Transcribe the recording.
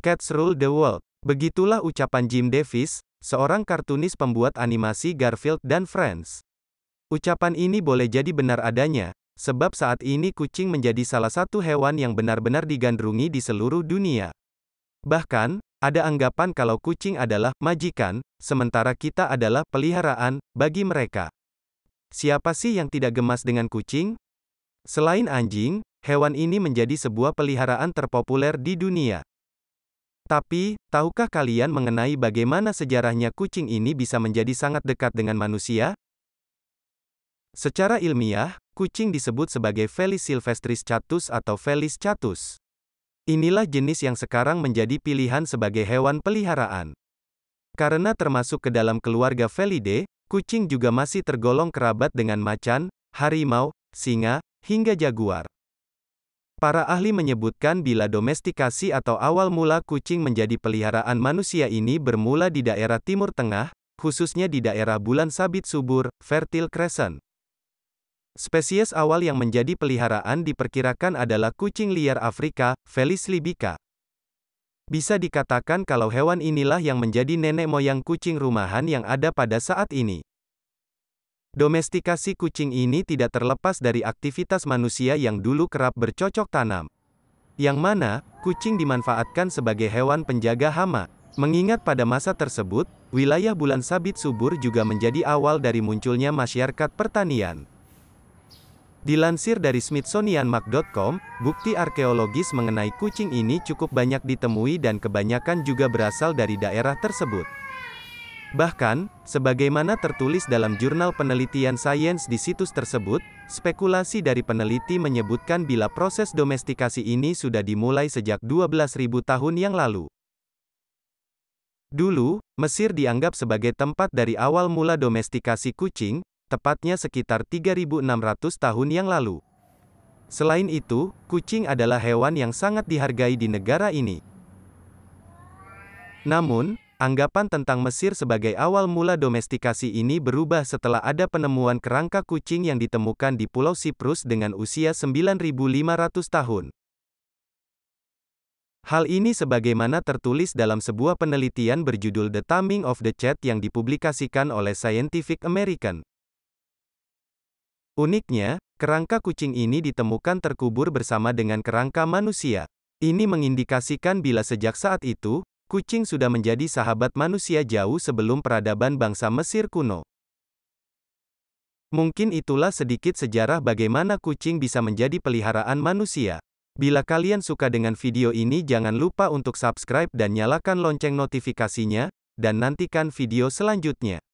Cats rule the world. Begitulah ucapan Jim Davis, seorang kartunis pembuat animasi Garfield dan Friends. Ucapan ini boleh jadi benar adanya, sebab saat ini kucing menjadi salah satu hewan yang benar-benar digandrungi di seluruh dunia. Bahkan, ada anggapan kalau kucing adalah majikan, sementara kita adalah peliharaan bagi mereka. Siapa sih yang tidak gemas dengan kucing? Selain anjing, hewan ini menjadi sebuah peliharaan terpopuler di dunia. Tapi, tahukah kalian mengenai bagaimana sejarahnya kucing ini bisa menjadi sangat dekat dengan manusia? Secara ilmiah, kucing disebut sebagai Felis silvestris catus atau Felis catus. Inilah jenis yang sekarang menjadi pilihan sebagai hewan peliharaan. Karena termasuk ke dalam keluarga Felidae, kucing juga masih tergolong kerabat dengan macan, harimau, singa, hingga jaguar. Para ahli menyebutkan bila domestikasi atau awal mula kucing menjadi peliharaan manusia ini bermula di daerah Timur Tengah, khususnya di daerah bulan sabit subur, Fertile Crescent. Spesies awal yang menjadi peliharaan diperkirakan adalah kucing liar Afrika, Felis libica. Bisa dikatakan kalau hewan inilah yang menjadi nenek moyang kucing rumahan yang ada pada saat ini. Domestikasi kucing ini tidak terlepas dari aktivitas manusia yang dulu kerap bercocok tanam. Yang mana, kucing dimanfaatkan sebagai hewan penjaga hama. Mengingat pada masa tersebut, wilayah bulan sabit subur juga menjadi awal dari munculnya masyarakat pertanian. Dilansir dari smithsonianmag.com, bukti arkeologis mengenai kucing ini cukup banyak ditemui dan kebanyakan juga berasal dari daerah tersebut. Bahkan, sebagaimana tertulis dalam jurnal penelitian sains di situs tersebut, spekulasi dari peneliti menyebutkan bila proses domestikasi ini sudah dimulai sejak 12.000 tahun yang lalu. Dulu, Mesir dianggap sebagai tempat dari awal mula domestikasi kucing, tepatnya sekitar 3.600 tahun yang lalu. Selain itu, kucing adalah hewan yang sangat dihargai di negara ini. Namun, Anggapan tentang Mesir sebagai awal mula domestikasi ini berubah setelah ada penemuan kerangka kucing yang ditemukan di Pulau Siprus dengan usia 9.500 tahun. Hal ini sebagaimana tertulis dalam sebuah penelitian berjudul The Timing of the Chat yang dipublikasikan oleh Scientific American. Uniknya, kerangka kucing ini ditemukan terkubur bersama dengan kerangka manusia. Ini mengindikasikan bila sejak saat itu, kucing sudah menjadi sahabat manusia jauh sebelum peradaban bangsa Mesir kuno. Mungkin itulah sedikit sejarah bagaimana kucing bisa menjadi peliharaan manusia. Bila kalian suka dengan video ini jangan lupa untuk subscribe dan nyalakan lonceng notifikasinya, dan nantikan video selanjutnya.